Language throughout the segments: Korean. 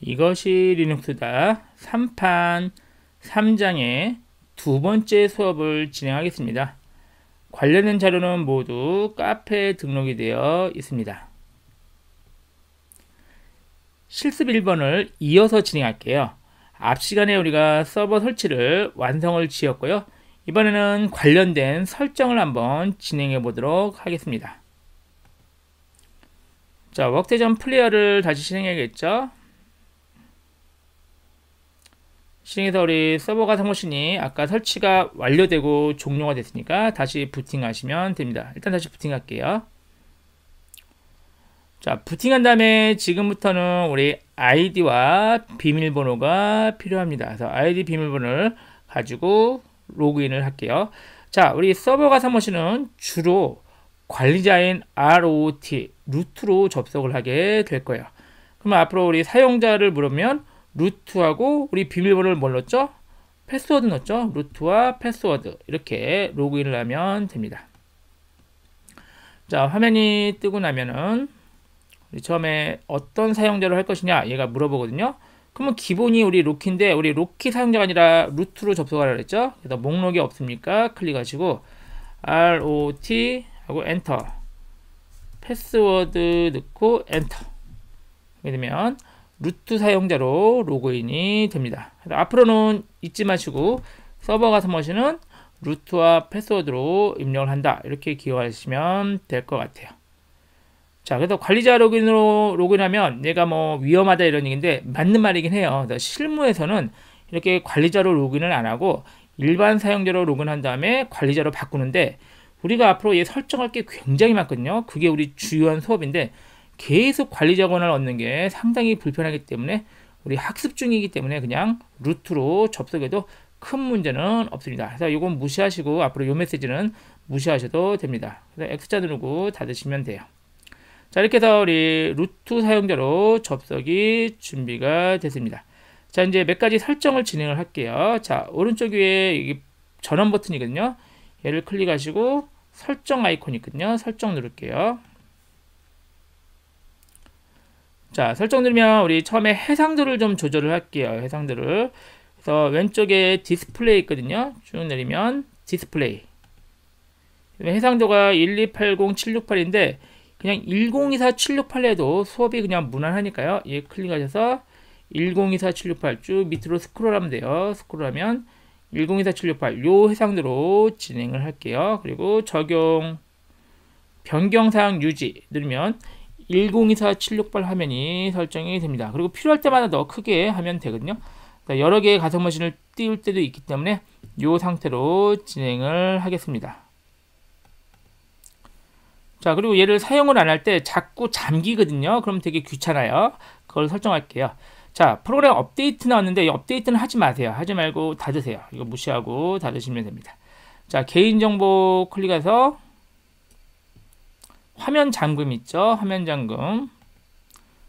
이것이 리눅스다 3판 3장의 두 번째 수업을 진행하겠습니다. 관련된 자료는 모두 카페에 등록이 되어 있습니다. 실습 1번을 이어서 진행할게요. 앞 시간에 우리가 서버 설치를 완성을 지었고요. 이번에는 관련된 설정을 한번 진행해 보도록 하겠습니다. 자, 웍스테이션 플레이어를 다시 실행해야겠죠? 실행해서 우리 서버가 사무신이 아까 설치가 완료되고 종료가 됐으니까 다시 부팅하시면 됩니다. 일단 다시 부팅할게요. 자, 부팅한 다음에 지금부터는 우리 아이디와 비밀번호가 필요합니다. 그래서 아이디 비밀번호를 가지고 로그인을 할게요. 자, 우리 서버가 사무실은 주로 관리자인 ROT, 루트로 접속을 하게 될 거예요. 그러면 앞으로 우리 사용자를 물으면 루트하고 우리 비밀번호를 뭘 넣었죠? 패스워드 넣었죠? 루트와 패스워드 이렇게 로그인을 하면 됩니다. 자 화면이 뜨고 나면은 우리 처음에 어떤 사용자로 할 것이냐 얘가 물어보거든요. 그러면 기본이 우리 로키인데 우리 로키 사용자가 아니라 루트로 접속하라 그랬죠? 그래서 목록이 없습니까? 클릭하시고 ROT 하고 엔터 패스워드 넣고 엔터 이렇게 되면 루트 사용자로 로그인이 됩니다. 앞으로는 잊지 마시고 서버가 서 머신은 루트와 패스워드로 입력을 한다. 이렇게 기억하시면 될 것 같아요. 자, 그래서 관리자 로그인으로 로그인하면 내가뭐 위험하다 이런 얘기인데 맞는 말이긴 해요. 실무에서는 이렇게 관리자로 로그인을 안 하고 일반 사용자로 로그인한 다음에 관리자로 바꾸는데 우리가 앞으로 얘 설정할 게 굉장히 많거든요. 그게 우리 주요한 수업인데 계속 관리 자원을 얻는 게 상당히 불편하기 때문에 우리 학습 중이기 때문에 그냥 루트로 접속해도 큰 문제는 없습니다. 그래서 이건 무시하시고 앞으로 이 메시지는 무시하셔도 됩니다. 그래서 X자 누르고 닫으시면 돼요. 자 이렇게 해서 우리 루트 사용자로 접속이 준비가 됐습니다. 자 이제 몇 가지 설정을 진행을 할게요. 자 오른쪽 위에 전원 버튼이거든요. 얘를 클릭하시고 설정 아이콘이 있거든요. 설정 누를게요. 자, 설정 누르면 우리 처음에 해상도를 좀 조절을 할게요. 해상도를. 그래서 왼쪽에 디스플레이 있거든요. 쭉 내리면 디스플레이. 해상도가 1280768인데 그냥 1024768 해도 수업이 그냥 무난하니까요. 얘 예, 클릭하셔서 1024768 쭉 밑으로 스크롤하면 돼요. 스크롤하면 1024768 요 해상도로 진행을 할게요. 그리고 적용 변경사항 유지 누르면 1024768 화면이 설정이 됩니다. 그리고 필요할 때마다 더 크게 하면 되거든요. 여러 개의 가상 머신을 띄울 때도 있기 때문에 이 상태로 진행을 하겠습니다. 자 그리고 얘를 사용을 안 할 때 자꾸 잠기거든요. 그럼 되게 귀찮아요. 그걸 설정할게요. 자 프로그램 업데이트 나왔는데 업데이트는 하지 마세요. 하지 말고 닫으세요. 이거 무시하고 닫으시면 됩니다. 자 개인정보 클릭해서 화면 잠금 있죠? 화면 잠금.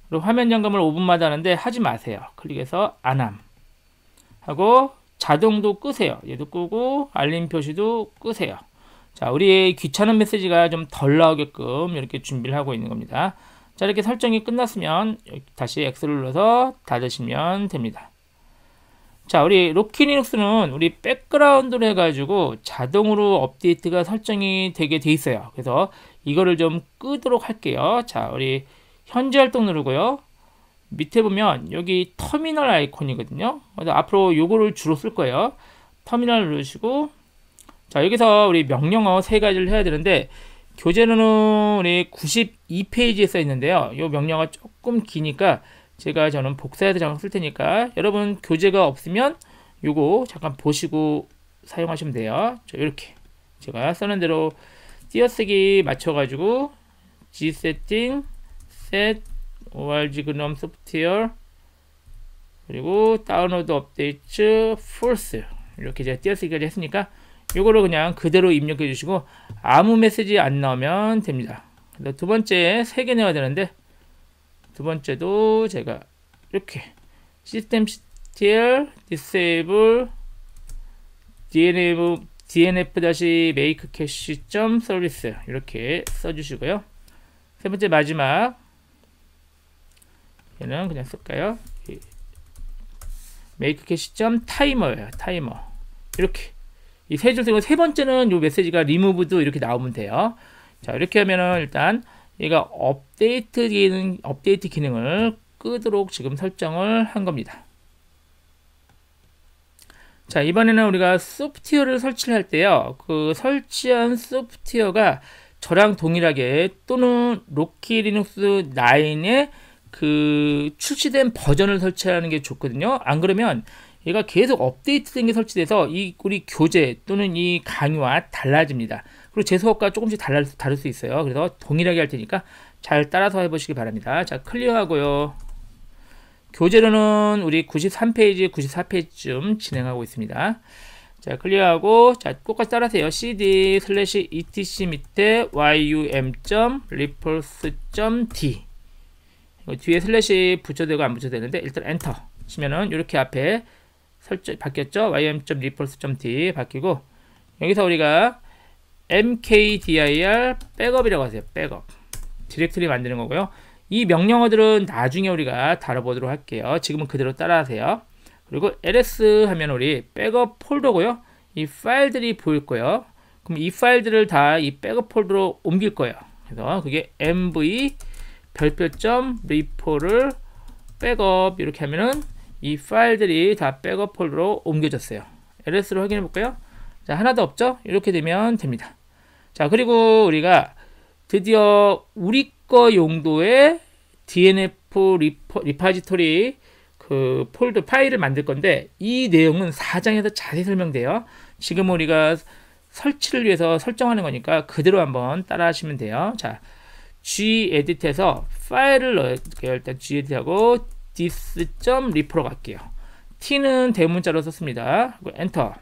그리고 화면 잠금을 5분마다 하는데 하지 마세요. 클릭해서 안함. 하고 자동도 끄세요. 얘도 끄고 알림 표시도 끄세요. 자, 우리의 귀찮은 메시지가 좀 덜 나오게끔 이렇게 준비를 하고 있는 겁니다. 자, 이렇게 설정이 끝났으면 다시 X를 눌러서 닫으시면 됩니다. 자, 우리 로키 리눅스는 우리 백그라운드로 해가지고 자동으로 업데이트가 설정이 되게 돼 있어요. 그래서 이거를 좀 끄도록 할게요. 자, 우리 현재 활동 누르고요. 밑에 보면 여기 터미널 아이콘이거든요. 그래서 앞으로 요거를 주로 쓸 거예요. 터미널 누르시고 자, 여기서 우리 명령어 세 가지를 해야 되는데 교재는 우리 92페이지에 써 있는데요. 요 명령어 조금 기니까 제가 저는 복사해서 잠깐 쓸 테니까 여러분 교재가 없으면 요거 잠깐 보시고 사용하시면 돼요. 자, 이렇게 제가 쓰는 대로 띄어쓰기 맞춰가지고 G 세팅, set, org gnome 소프트웨어 그리고 다운로드 업데이트, false 이렇게 제가 띄어쓰기까지 했으니까 요거를 그냥 그대로 입력해 주시고 아무 메시지 안 나오면 됩니다. 두 번째 세개 내야 되는데 두 번째도 제가 이렇게 system stl disable d n a dnf-makecache.service 이렇게 써주시고요. 세 번째 마지막 얘는 그냥 쓸까요? m a k e c a c h e t i m e r 타이머 이렇게 이 세줄 쓰고 세 번째는 요 메시지가 remove도 이렇게 나오면 돼요. 자 이렇게 하면은 일단 얘가 업데이트 기능 업데이트 기능을 끄도록 지금 설정을 한 겁니다. 자 이번에는 우리가 소프트웨어를 설치할 를 때요 그 설치한 소프트웨어가 저랑 동일하게 또는 로키 리눅스 9에그 출시된 버전을 설치하는 게 좋거든요 안 그러면 얘가 계속 업데이트된 게 설치돼서 이 우리 교재 또는 이 강의와 달라집니다 그리고 제 수업과 조금씩 달라, 다를 수 있어요 그래서 동일하게 할 테니까 잘 따라서 해보시기 바랍니다 자 클리어하고요 교재로는 우리 93페이지, 94페이지쯤 진행하고 있습니다. 자, 클리어하고, 자, 똑같이 따라하세요. cd 슬래시 etc 밑에 yum.repulse.d 뒤에 슬래시 붙여되고 안 붙여되는데 일단 엔터 치면은 이렇게 앞에 설정 바뀌었죠? ym.repulse.d 바뀌고 여기서 우리가 mkdir 백업이라고 하세요. 백업 디렉토리 만드는 거고요. 이 명령어들은 나중에 우리가 다뤄보도록 할게요. 지금은 그대로 따라하세요. 그리고 ls 하면 우리 백업 폴더고요. 이 파일들이 보일 거예요. 그럼 이 파일들을 다 이 백업 폴더로 옮길 거예요. 그래서 그게 mv 별표점 리포를 백업 이렇게 하면은 이 파일들이 다 백업 폴더로 옮겨졌어요. ls로 확인해 볼까요? 자, 하나 도 없죠? 이렇게 되면 됩니다. 자, 그리고 우리가 드디어 우리 특허 용도의 DNF 리포, 리파지토리 그 폴드 파일을 만들 건데 이 내용은 4장에서 자세히 설명돼요. 지금 우리가 설치를 위해서 설정하는 거니까 그대로 한번 따라 하시면 돼요. 자, gedit에서 파일을 넣을게요. 일단 gedit하고 t h i s r e p r 로 갈게요. t는 대문자로 썼습니다. 그리고 엔터.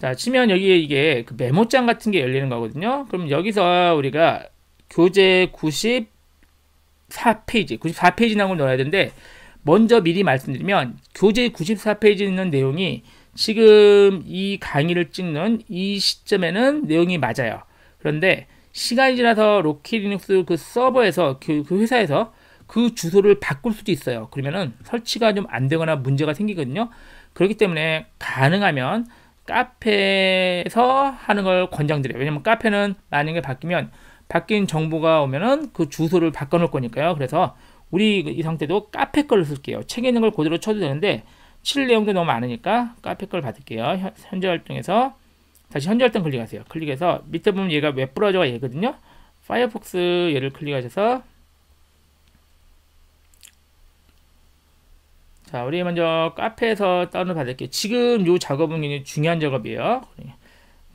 자, 치면 여기에 이게 그 메모장 같은 게 열리는 거거든요. 그럼 여기서 우리가 교재 94페이지, 94페이지 나온 걸 넣어야 되는데 먼저 미리 말씀드리면 교재 94페이지 있는 내용이 지금 이 강의를 찍는 이 시점에는 내용이 맞아요. 그런데 시간이 지나서 로키 리눅스 그 서버에서 그, 그 회사에서 그 주소를 바꿀 수도 있어요. 그러면은 설치가 좀 안 되거나 문제가 생기거든요. 그렇기 때문에 가능하면 카페에서 하는 걸 권장드려요. 왜냐면 카페는 만약에 바뀌면 바뀐 정보가 오면은 그 주소를 바꿔놓을 거니까요. 그래서 우리 그 이 상태도 카페 걸로 쓸게요. 책에 있는 걸 그대로 쳐도 되는데 칠 내용도 너무 많으니까 카페 걸 받을게요. 현재 활동에서 다시 현재 활동 클릭하세요. 클릭해서 밑에 보면 얘가 웹브라우저가 얘거든요. 파이어폭스 얘를 클릭하셔서 자, 우리 먼저 카페에서 다운을 받을게요. 지금 요 작업은 굉장히 중요한 작업이에요.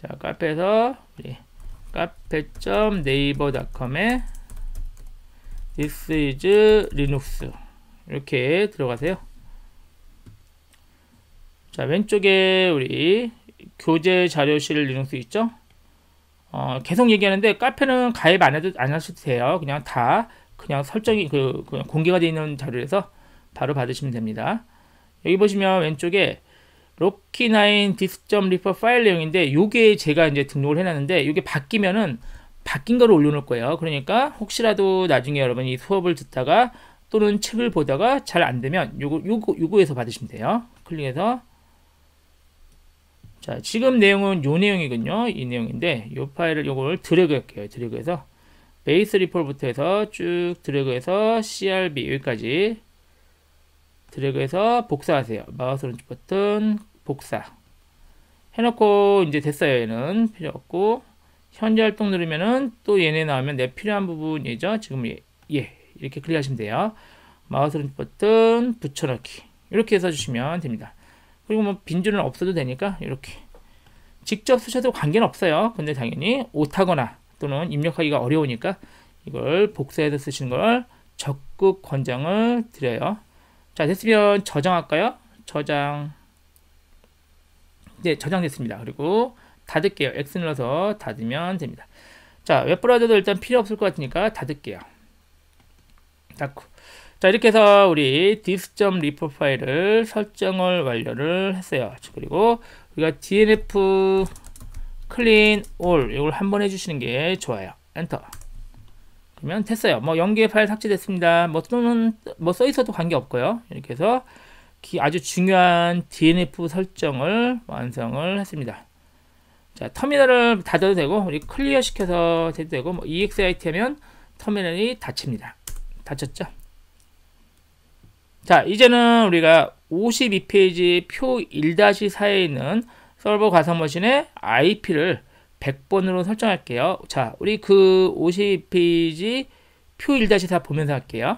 자, 카페에서 우리 카페 n a v c o m 에 this is linux 이렇게 들어가세요. 자, 왼쪽에 우리 교재 자료실 리눅스 있죠? 어, 계속 얘기하는데 카페는 가입 안 해도 안 하셔도 돼요. 그냥 다 그냥 설정이 그, 그냥 공개가 되어 있는 자료에서 바로 받으시면 됩니다. 여기 보시면 왼쪽에 로키9 디스점 리퍼 파일 내용인데 요게 제가 이제 등록을 해놨는데 요게 바뀌면은 바뀐 거를 올려놓을 거예요. 그러니까 혹시라도 나중에 여러분이 수업을 듣다가 또는 책을 보다가 잘 안 되면 요거 요거 요거에서 받으시면 돼요. 클릭해서 자 지금 내용은 요 내용이군요. 이 내용인데 요 파일을 요걸 드래그 할게요. 드래그해서 베이스 리폴부터 해서 쭉 드래그해서 CRB 여기까지 드래그해서 복사하세요. 마우스 오른쪽 버튼 복사 해놓고 이제 됐어요. 얘는 필요 없고 현재 활동 누르면은 또 얘네 나오면 내 필요한 부분이죠. 지금 예, 예 이렇게 클릭하시면 돼요. 마우스 오른쪽 버튼 붙여넣기 이렇게 해서 주시면 됩니다. 그리고 뭐 빈줄은 없어도 되니까 이렇게 직접 쓰셔도 관계는 없어요. 근데 당연히 오타거나 또는 입력하기가 어려우니까 이걸 복사해서 쓰시는 걸 적극 권장을 드려요. 자, 됐으면 저장할까요? 저장. 네, 저장됐습니다. 그리고 닫을게요. X 눌러서 닫으면 됩니다. 자, 웹브라우저도 일단 필요 없을 것 같으니까 닫을게요. 닫고. 자, 이렇게 해서 우리 d i s r e p o 파일을 설정을 완료를 했어요. 그리고 우리가 dnf clean all 이걸 한번 해주시는 게 좋아요. 엔터. 그러면 됐어요. 뭐 연계 파일 삭제됐습니다. 뭐 또는 뭐 써 있어도 관계 없고요. 이렇게 해서 아주 중요한 DNF 설정을 완성을 했습니다. 자 터미널을 닫아도 되고 우리 클리어 시켜서 해도 되고 뭐 EXIT 하면 터미널이 닫힙니다. 닫혔죠? 자 이제는 우리가 52페이지 표 1-4에 있는 서버 가상 머신의 IP를 100번으로 설정할게요. 자, 우리 그 50페이지 표 1-4 보면서 할게요.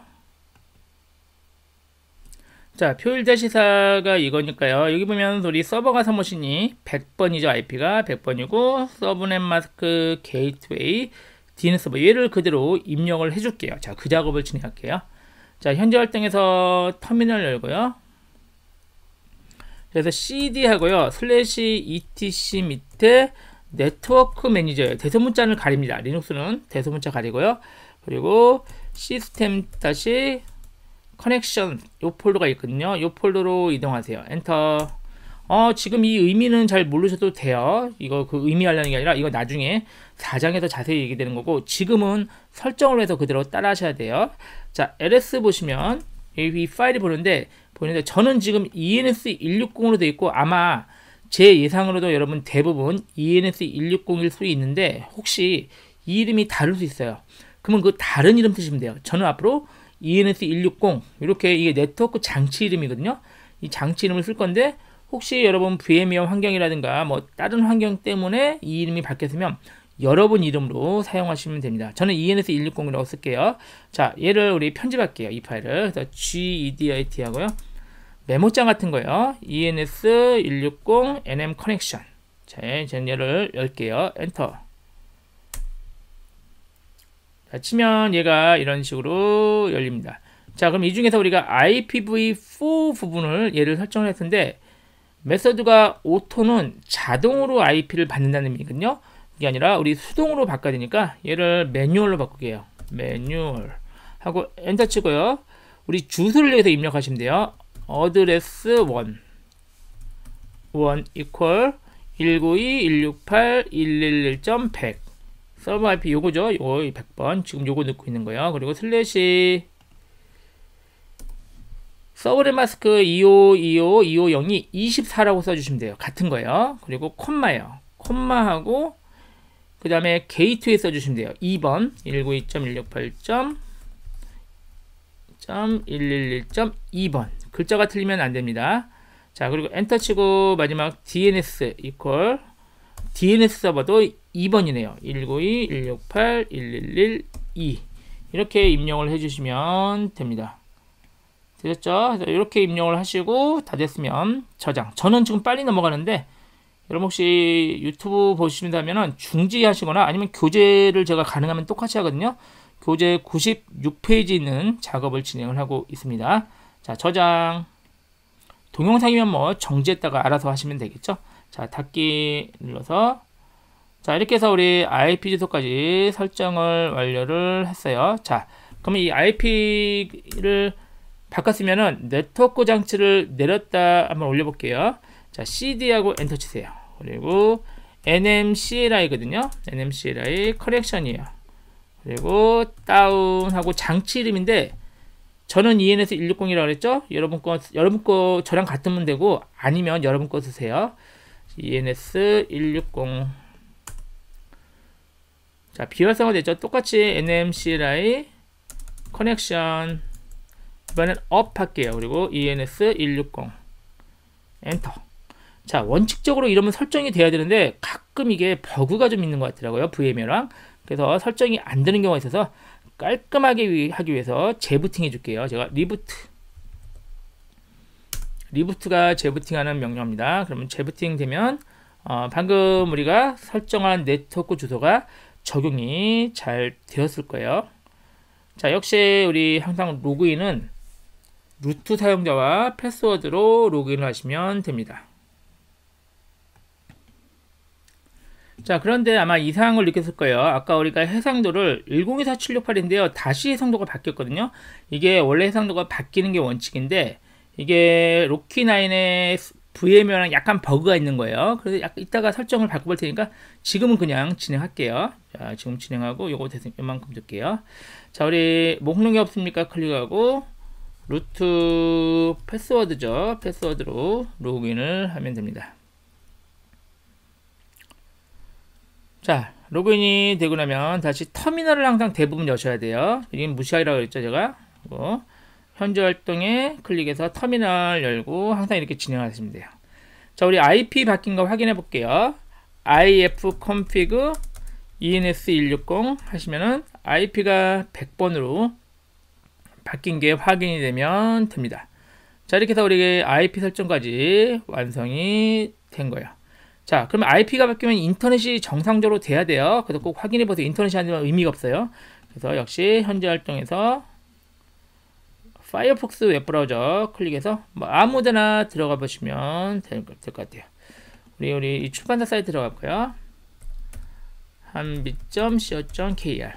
자, 표 1-4가 이거니까요. 여기 보면 우리 서버가 사무신이 100번이죠. IP가 100번이고 서브넷 마스크 게이트웨이 DNS 서버 얘를 그대로 입력을 해줄게요. 자, 그 작업을 진행할게요. 자, 현재 활동에서 터미널 열고요. 그래서 cd 하고요. 슬래시 etc 밑에 네트워크 매니저예요. 대소문자를 가립니다. 리눅스는 대소문자 가리고요. 그리고 시스템 다시 커넥션 요 폴더가 있거든요. 요 폴더로 이동하세요. 엔터 어 지금 이 의미는 잘 모르셔도 돼요. 이거 그 의미하려는 게 아니라 이거 나중에 4장에서 자세히 얘기되는 거고 지금은 설정을 해서 그대로 따라 하셔야 돼요. 자 ls 보시면 이 파일이 보는데 보는데 저는 지금 ENS160으로 돼 있고 아마 제 예상으로도 여러분 대부분 ENS1601 수 있는데 혹시 이 이름이 다를 수 있어요. 그러면 그 다른 이름 쓰시면 돼요. 저는 앞으로 ENS160 이렇게 이게 네트워크 장치 이름이거든요. 이 장치 이름을 쓸 건데 혹시 여러분 v m w a 환경이라든가 뭐 다른 환경 때문에 이 이름이 바뀌었으면 여러분 이름으로 사용하시면 됩니다. 저는 ENS160이라고 쓸게요. 자, 얘를 우리 편집할게요. 이 파일을. 그래서 gedit 하고요. 메모장 같은 거요. ENS160NM 커넥션. 자, 이제 얘를 열게요. 엔터. 자, 치면 얘가 이런 식으로 열립니다. 자, 그럼 이 중에서 우리가 IPv4 부분을 얘를 설정을 했는데 메서드가 오토는 자동으로 IP를 받는다는 의미거든요. 이게 아니라 우리 수동으로 바꿔야 되니까 얘를 매뉴얼로 바꾸게요. 매뉴얼 하고 엔터 치고요. 우리 주소를 여기서 입력하시면 돼요. 어드레스 1 1 equal 192.168.111.100 서버 IP 요거죠. 요거 100번. 지금 요거 넣고 있는 거예요. 그리고 슬래시 서브레 마스크 2525250이 24라고 써주시면 돼요. 같은 거예요. 그리고 콤마요. 콤마하고 그 다음에 게이트에 써주시면 돼요. 2번 192.168.111.2번 글자가 틀리면 안 됩니다. 자, 그리고 엔터 치고 마지막 DNS 이퀄 DNS 서버도 2번이네요. 192, 168, 111, 2 이렇게 입력을 해주시면 됩니다. 되셨죠? 이렇게 입력을 하시고 다 됐으면 저장. 저는 지금 빨리 넘어가는데 여러분 혹시 유튜브 보신다면 중지하시거나 아니면 교재를 제가 가능하면 똑같이 하거든요. 교재 96페이지 는 작업을 진행을 하고 있습니다. 자, 저장. 동영상이면 뭐 정지했다가 알아서 하시면 되겠죠. 자, 닫기 눌러서 자, 이렇게 해서 우리 IP 주소까지 설정을 완료를 했어요. 자, 그러면 이 IP를 바꿨으면은 네트워크 장치를 내렸다 한번 올려볼게요. 자, CD하고 엔터 치세요. 그리고 NMCLI거든요. NMCLI 커렉션이에요. 그리고 다운하고 장치 이름인데 저는 ENS 160이라고 그랬죠? 여러분 거, 여러분 거 저랑 같으면 되고, 아니면 여러분 거 쓰세요. ENS 160. 자, 비활성화 됐죠? 똑같이 NMCI 커넥션. 이번엔 업 할게요. 그리고 ENS 160. 엔터. 자, 원칙적으로 이러면 설정이 돼야 되는데, 가끔 이게 버그가 좀 있는 것 같더라고요. VM이랑. 그래서 설정이 안 되는 경우가 있어서, 깔끔하게 하기 위해서 재부팅 해줄게요. 제가 리부트 리부트가 재부팅하는 명령입니다. 그러면 재부팅 되면 어, 방금 우리가 설정한 네트워크 주소가 적용이 잘 되었을 거예요. 자 역시 우리 항상 로그인은 루트 사용자와 패스워드로 로그인을 하시면 됩니다. 자, 그런데 아마 이상한걸 느꼈을 거예요. 아까 우리가 해상도를 102478인데요. 다시 해상도가 바뀌었거든요. 이게 원래 해상도가 바뀌는 게 원칙인데 이게 로키9의 VM이랑 약간 버그가 있는 거예요. 그래서 이따가 설정을 바꿔볼 테니까 지금은 그냥 진행할게요. 자, 지금 진행하고 요거 대신 요만큼 줄게요. 자, 우리 목록이 없습니까? 클릭하고 루트 패스워드죠. 패스워드로 로그인을 하면 됩니다. 자, 로그인이 되고 나면 다시 터미널을 항상 대부분 여셔야 돼요. 이건 무시하라고 했죠, 제가. 그리고 현재 활동에 클릭해서 터미널 열고 항상 이렇게 진행하시면 돼요. 자, 우리 IP 바뀐 거 확인해 볼게요. ifconfig ens160 하시면은 IP가 100번으로 바뀐 게 확인이 되면 됩니다. 자, 이렇게 해서 우리 IP 설정까지 완성이 된 거예요. 자, 그러면 IP가 바뀌면 인터넷이 정상적으로 돼야 돼요. 그래서 꼭 확인해 보세요. 인터넷이 아니면 의미가 없어요. 그래서 역시 현재 활동에서 파이어폭스 웹브라우저 클릭해서 뭐 아무데나 들어가 보시면 될 것 같아요. 우리 우리 출판사 사이트 들어갈까요? 한비.co.kr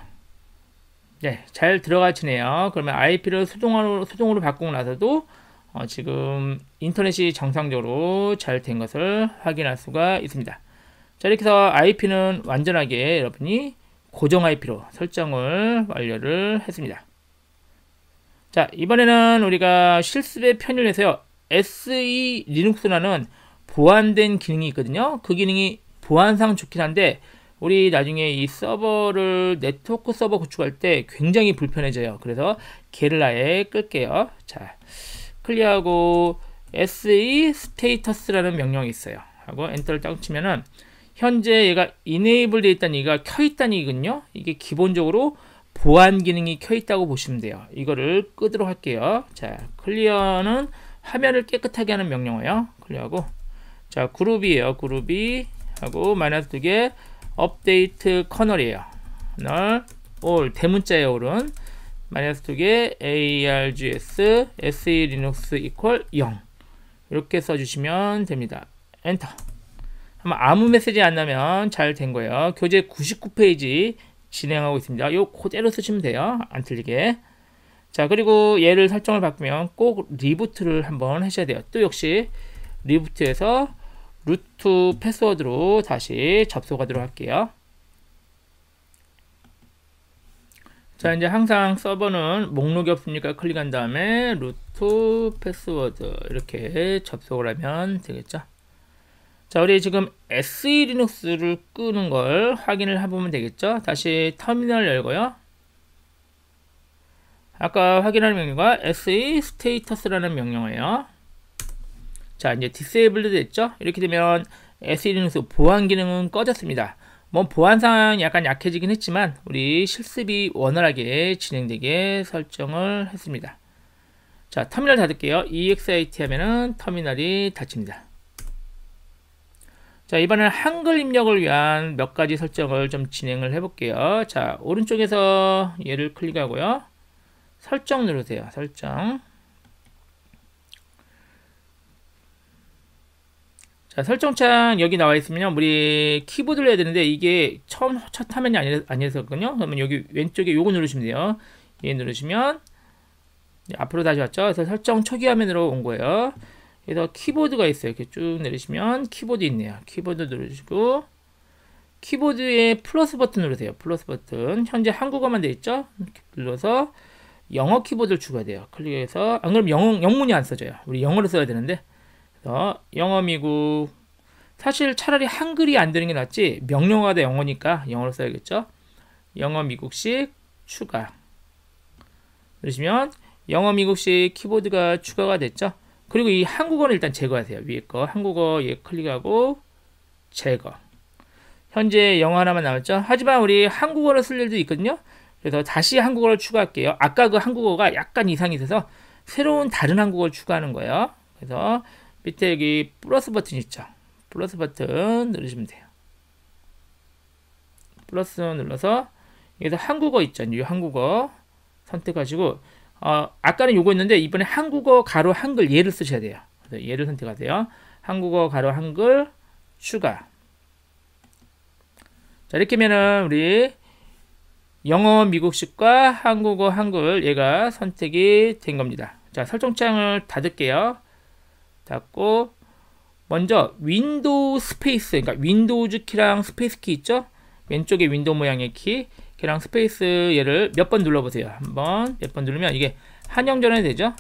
네, 잘 들어가시네요. 그러면 IP를 수동으로 수동으로 바꾸고 나서도 어, 지금 인터넷이 정상적으로 잘 된 것을 확인할 수가 있습니다. 자 이렇게 해서 IP는 완전하게 여러분이 고정 IP로 설정을 완료를 했습니다. 자 이번에는 우리가 실습의 편의를 해서요. SE 리눅스라는 보안된 기능이 있거든요. 그 기능이 보안상 좋긴 한데 우리 나중에 이 서버를 네트워크 서버 구축할 때 굉장히 불편해져요. 그래서 게를라에 끌게요. 자. 클리어하고 se 스테이터스라는 명령이 있어요. 하고 엔터를 딱 치면은 현재 얘가 enable 돼 있다는 얘기가 켜 있다는 얘기군요. 이게 기본적으로 보안 기능이 켜 있다고 보시면 돼요. 이거를 끄도록 할게요. 자, 클리어는 화면을 깨끗하게 하는 명령어요. 클리어하고 자, 그룹이에요. 그룹이 하고 마이너스 두 개 업데이트 커널이에요. 널 a 대문자의 올은 마이너스 2개 args se linux equal 0 이렇게 써주시면 됩니다. 엔터 아마 아무 메시지 안 나면 잘 된 거예요. 교재 99페이지 진행하고 있습니다. 요 그대로 쓰시면 돼요. 안 틀리게. 자 그리고 얘를 설정을 바꾸면 꼭 리부트를 한번 하셔야 돼요. 또 역시 리부트에서 루트 패스워드로 다시 접속하도록 할게요. 자 이제 항상 서버는 목록이 없으니까 클릭한 다음에 루트 패스워드 이렇게 접속을 하면 되겠죠 자 우리 지금 SE 리눅스를 끄는 걸 확인을 해보면 되겠죠 다시 터미널 열고요 아까 확인한 명령과 SE s t e a t u 라는 명령이에요 자 이제 디세이블드 됐죠 이렇게 되면 SE 리눅스 보안 기능은 꺼졌습니다 뭐 보안 상 약간 약해지긴 했지만 우리 실습이 원활하게 진행되게 설정을 했습니다. 자 터미널 닫을게요. EXIT 하면은 터미널이 닫힙니다. 자이번엔 한글 입력을 위한 몇 가지 설정을 좀 진행을 해볼게요. 자 오른쪽에서 얘를 클릭하고요. 설정 누르세요. 설정 자, 설정창 여기 나와 있으면 우리 키보드를 해야 되는데 이게 처음 첫 화면이 아니, 었거든요 그러면 여기 왼쪽에 요거 누르시면 돼요. 얘 예, 누르시면 앞으로 다시 왔죠. 그래서 설정 초기 화면으로 온 거예요. 그래서 키보드가 있어요. 이렇게 쭉 내리시면 키보드 있네요. 키보드 누르시고 키보드에 플러스 버튼 누르세요. 플러스 버튼. 현재 한국어만 돼 있죠? 눌러서 영어 키보드를 추가돼요. 클릭해서 안 아, 그럼 영 영문이 안 써져요. 우리 영어를 써야 되는데 어, 영어미국 사실 차라리 한글이 안 되는 게 낫지 명령어가 영어니까 영어로 써야겠죠. 영어 미국식 추가 그러시면 영어 미국식 키보드가 추가가 됐죠. 그리고 이 한국어는 일단 제거하세요. 위에 거 한국어 얘 클릭하고 제거 현재 영어 하나만 남았죠. 하지만 우리 한국어를 쓸 일도 있거든요. 그래서 다시 한국어를 추가할게요. 아까 그 한국어가 약간 이상이 돼서 새로운 다른 한국어를 추가하는 거예요. 그래서 밑에 여기 플러스 버튼 있죠? 플러스 버튼 누르시면 돼요. 플러스 눌러서 여기서 한국어 있잖아요 한국어 선택하시고 어, 아까는 요거 있는데 이번에 한국어 가로 한글 예를 쓰셔야 돼요. 예를 선택하세요. 한국어 가로 한글 추가 자 이렇게 하면은 우리 영어 미국식과 한국어 한글 얘가 선택이 된 겁니다. 자 설정창을 닫을게요. 잡고 먼저 윈도우 스페이스 그러니까 윈도우즈 키랑 스페이스 키 있죠? 왼쪽에 윈도우 모양의 키 걔랑 스페이스 얘를 몇 번 눌러보세요. 한번 몇 번 누르면 이게 한영전환이 되죠?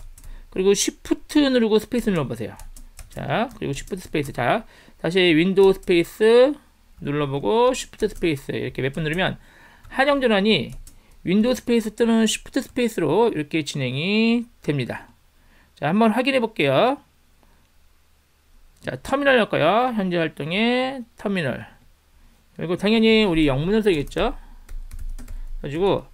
그리고 쉬프트 누르고 스페이스 눌러보세요. 자 그리고 쉬프트 스페이스 자 다시 윈도우 스페이스 눌러보고 쉬프트 스페이스 이렇게 몇 번 누르면 한영전환이 윈도우 스페이스 또는 쉬프트 스페이스로 이렇게 진행이 됩니다. 자, 한번 확인해 볼게요. 자, 터미널 할까요? 현재 활동의 터미널. 그리고 당연히 우리 영문을 써야겠죠? 가지고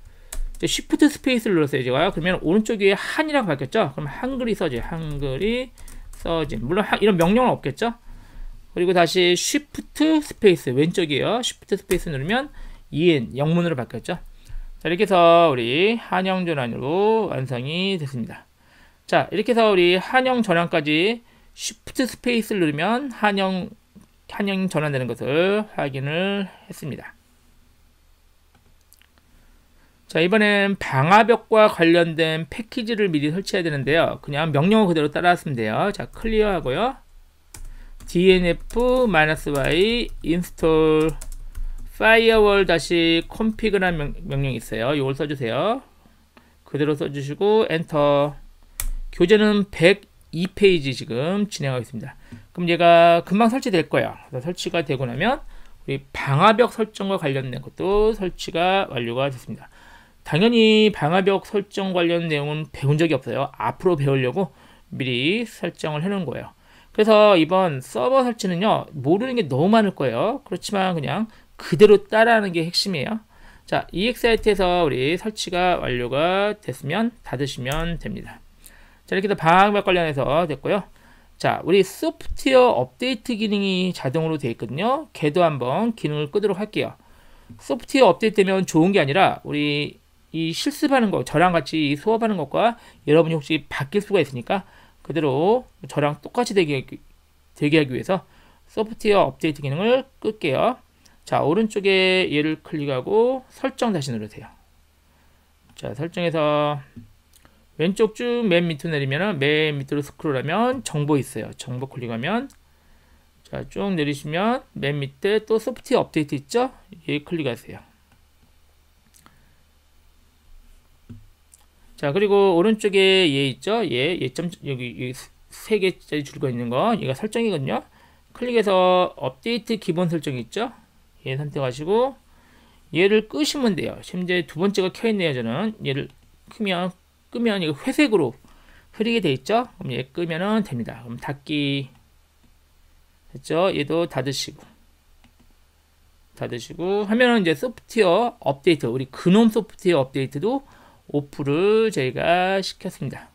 시프트 스페이스를 눌렀어요, 제가. 그러면 오른쪽에 한이라고 바뀌었죠? 그럼 한글이 써지, 한글이 써지. 물론 하, 이런 명령은 없겠죠? 그리고 다시 쉬프트 스페이스 왼쪽이에요. 쉬프트 스페이스 누르면 EN 영문으로 바뀌었죠. 자, 이렇게 해서 우리 한영 전환으로 완성이 됐습니다. 자, 이렇게 해서 우리 한영 전환까지 Shift 스페이스를 누르면 한영 한영 전환되는 것을 확인을 했습니다. 자 이번엔 방화벽과 관련된 패키지를 미리 설치해야 되는데요. 그냥 명령어 그대로 따라하시면 돼요. 자 클리어 하고요. dnf-y install firewall config란 명, 명령이 있어요. 이걸 써주세요. 그대로 써주시고 엔터 교재는 2페이지 지금 진행하고 있습니다. 그럼 얘가 금방 설치될 거예요. 설치가 되고 나면 우리 방화벽 설정과 관련된 것도 설치가 완료가 됐습니다. 당연히 방화벽 설정 관련 내용은 배운 적이 없어요. 앞으로 배우려고 미리 설정을 해놓은 거예요. 그래서 이번 서버 설치는요. 모르는 게 너무 많을 거예요. 그렇지만 그냥 그대로 따라하는 게 핵심이에요. 자, EX 사이트에서 우리 설치가 완료가 됐으면 닫으시면 됩니다. 자, 이렇게 해서 방학 관련해서 됐고요. 자, 우리 소프트웨어 업데이트 기능이 자동으로 되어 있거든요. 걔도 한번 기능을 끄도록 할게요. 소프트웨어 업데이트 되면 좋은 게 아니라 우리 이 실습하는 거, 저랑 같이 수업하는 것과 여러분이 혹시 바뀔 수가 있으니까 그대로 저랑 똑같이 되게, 되게 하기 위해서 소프트웨어 업데이트 기능을 끌게요. 자, 오른쪽에 얘를 클릭하고 설정 다시 누르세요. 자, 설정에서 왼쪽 쭉 맨 밑으로 내리면은 맨 밑으로 스크롤하면 정보 있어요. 정보 클릭하면 자, 쭉 내리시면 맨 밑에 또 소프트웨어 업데이트 있죠? 여 클릭하세요. 자, 그리고 오른쪽에 얘 있죠? 얘, 얘점 여기, 여세 개짜리 줄 거 있는 거. 얘가 설정이거든요. 클릭해서 업데이트 기본 설정 있죠? 얘 선택하시고 얘를 끄시면 돼요. 심지어 두 번째가 켜 있네요, 저는. 얘를 크면 끄면 이거 회색으로 흐리게 돼 있죠? 그럼 얘 끄면은 됩니다. 그럼 닫기 됐죠? 얘도 닫으시고 닫으시고 하면은 이제 소프트웨어 업데이트 우리 그놈 소프트웨어 업데이트도 오프를 저희가 시켰습니다.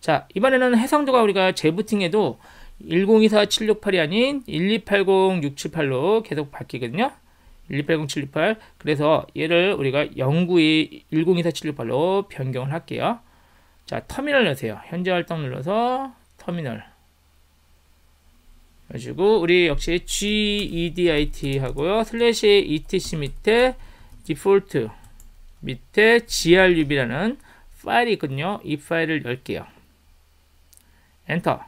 자 이번에는 해상도가 우리가 재부팅해도 1024768이 아닌 1280678로 계속 바뀌거든요. 1280, 7 6 8 그래서 얘를 우리가 092 1024768로 변경을 할게요. 자, 터미널 넣으세요. 현재 활동 눌러서 터미널. 그리고 우리 역시 GEDIT 하고요. 슬래시 ETC 밑에 디폴트 밑에 GRUB라는 파일이 있거든요. 이 파일을 열게요. 엔터.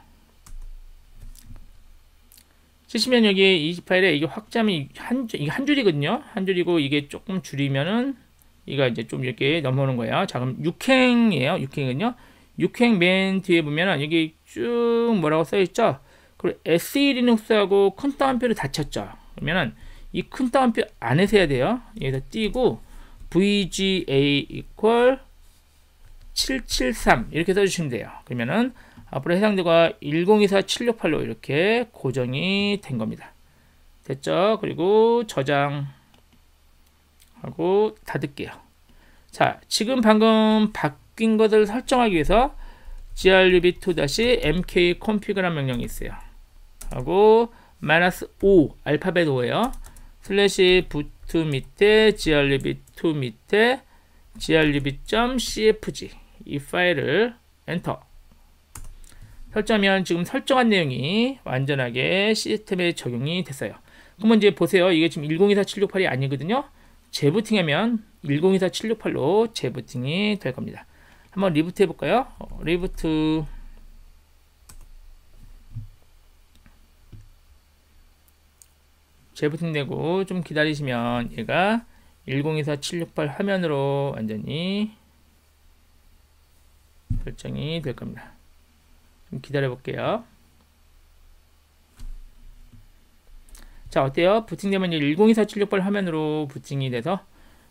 쓰시면 여기 이 파일에 이게 확자면 한, 이게 한 줄이거든요. 한 줄이고 이게 조금 줄이면은 이가 이제 좀 이렇게 넘어오는 거예요. 자, 그럼 6행이에요6행은요6행맨 뒤에 보면은 여기 쭉 뭐라고 써있죠? 그리고 SE 리눅스하고 큰 따옴표를 다쳤죠 그러면은 이큰 따옴표 안에서 해야 돼요. 여기서 띄고 VGA equal 773 이렇게 써주시면 돼요. 그러면은 앞으로 해상도가 1024-768로 이렇게 고정이 된 겁니다. 됐죠? 그리고 저장하고 닫을게요. 자, 지금 방금 바뀐 것을 설정하기 위해서 grub2-mk c o n f i g 라는 명령이 있어요. 하고 마이너스 5 알파벳 5에요 슬래시 부트 밑에 grub2 밑에 grub.cfg 이 파일을 엔터 설정하면 지금 설정한 내용이 완전하게 시스템에 적용이 됐어요. 그러면 이제 보세요. 이게 지금 1024768이 아니거든요. 재부팅하면 1024768로 재부팅이 될 겁니다. 한번 리부트 해볼까요? 어, 리부트 재부팅되고 좀 기다리시면 얘가 1024768 화면으로 완전히 설정이 될 겁니다. 기다려 볼게요. 자 어때요? 부팅되면 1024768 화면으로 부팅이 돼서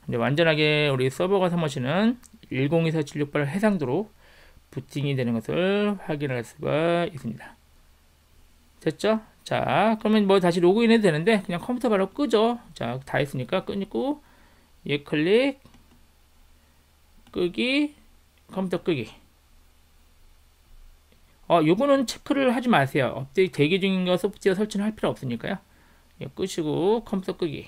이제 완전하게 우리 서버가 사무시는 1024768 해상도로 부팅이 되는 것을 확인할 수가 있습니다. 됐죠? 자 그러면 뭐 다시 로그인해도 되는데 그냥 컴퓨터 바로 끄죠. 자 다 했으니까 끄고 얘 클릭 끄기 컴퓨터 끄기 어, 요거는 체크를 하지 마세요. 업데이트 대기 중인 거 소프트웨어 설치는 할 필요 없으니까요. 예, 끄시고 컴퓨터 끄기.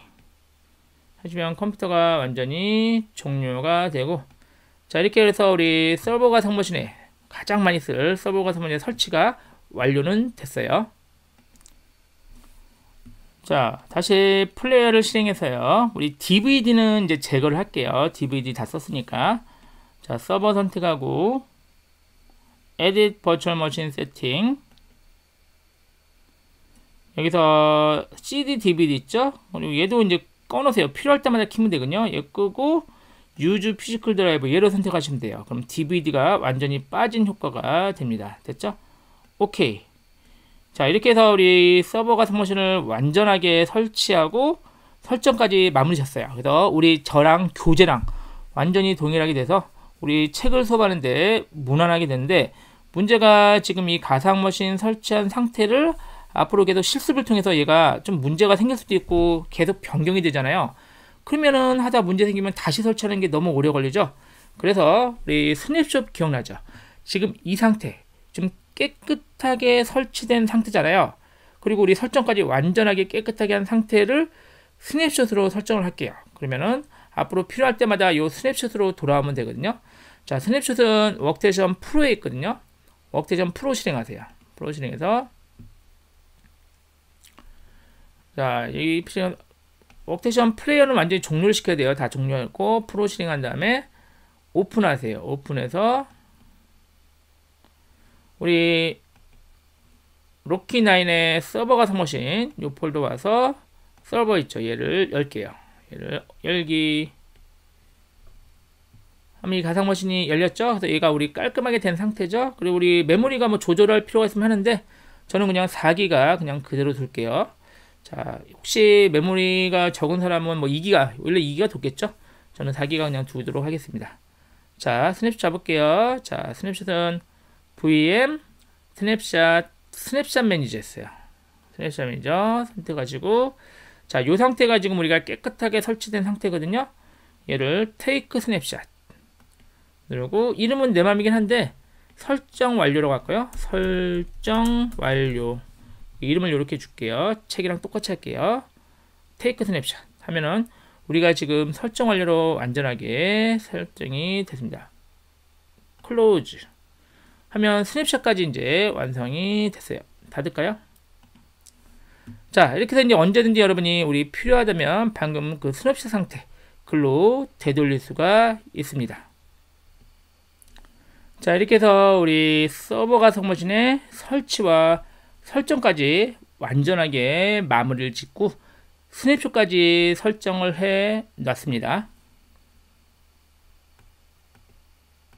하시면 컴퓨터가 완전히 종료가 되고 자 이렇게 해서 우리 서버 가상 머신에 가장 많이 쓸 서버 가상 머신의 설치가 완료는 됐어요. 자 다시 플레이어를 실행해서요. 우리 DVD는 이제 제거를 할게요. DVD 다 썼으니까 자 서버 선택하고 Edit Virtual Machine Setting 여기서 CD, DVD 있죠? 그리고 얘도 이제 꺼놓으세요. 필요할 때마다 키면 되거든요. 얘 끄고 Use Physical Drive 얘로 선택하시면 돼요. 그럼 DVD가 완전히 빠진 효과가 됩니다. 됐죠? 오케이. 자 이렇게 해서 우리 서버가 스모션을 완전하게 설치하고 설정까지 마무리셨어요. 그래서 우리 저랑 교재랑 완전히 동일하게 돼서 우리 책을 수업하는데 무난하게 됐는데 문제가 지금 이 가상머신 설치한 상태를 앞으로 계속 실습을 통해서 얘가 좀 문제가 생길 수도 있고 계속 변경이 되잖아요. 그러면은 하다 문제 생기면 다시 설치하는 게 너무 오래 걸리죠. 그래서 우리 스냅숍 기억나죠? 지금 이 상태 지금 깨끗하게 설치된 상태잖아요. 그리고 우리 설정까지 완전하게 깨끗하게 한 상태를 스냅샷으로 설정을 할게요. 그러면은 앞으로 필요할 때마다 이 스냅샷으로 돌아오면 되거든요. 자, 스냅샷은 워크테이션 프로에 있거든요. 웍테이션 프로 실행하세요. 프로 실행해서 자, 이 웍테이션 플레이어는 완전히 종료 시켜야 돼요. 다 종료했고 프로 실행한 다음에 오픈하세요. 오픈해서 우리 로키9의 서버가 사무신 요 폴더 와서 서버 있죠. 얘를 열게요. 얘를 열기 한번 이 가상 머신이 열렸죠. 그래서 얘가 우리 깔끔하게 된 상태죠. 그리고 우리 메모리가 뭐 조절할 필요가 있으면 하는데 저는 그냥 4기가 그냥 그대로 둘게요. 자, 혹시 메모리가 적은 사람은 뭐 2기가 원래 2기가 뒀겠죠? 저는 4기가 그냥 두도록 하겠습니다. 자, 스냅샷 잡을게요. 자, 스냅샷은 VM 스냅샷 스냅샷 매니저였어요. 스냅샷 매니저 선택가지고 자, 요 상태가 지금 우리가 깨끗하게 설치된 상태거든요. 얘를 테이크 스냅샷 누르고 이름은 내 맘이긴 한데 설정 완료로 갈까요? 설정 완료 이름을 이렇게 줄게요. 책이랑 똑같이 할게요. 테이크 스냅샷 하면은 우리가 지금 설정 완료로 안전하게 설정이 됐습니다. 클로즈 하면 스냅샷까지 이제 완성이 됐어요. 닫을까요? 자 이렇게 해서 이제 언제든지 여러분이 우리 필요하다면 방금 그 스냅샷 상태 글로 되돌릴 수가 있습니다. 자 이렇게 해서 우리 서버 가성모신의 설치와 설정까지 완전하게 마무리를 짓고 스냅쇼까지 설정을 해 놨습니다.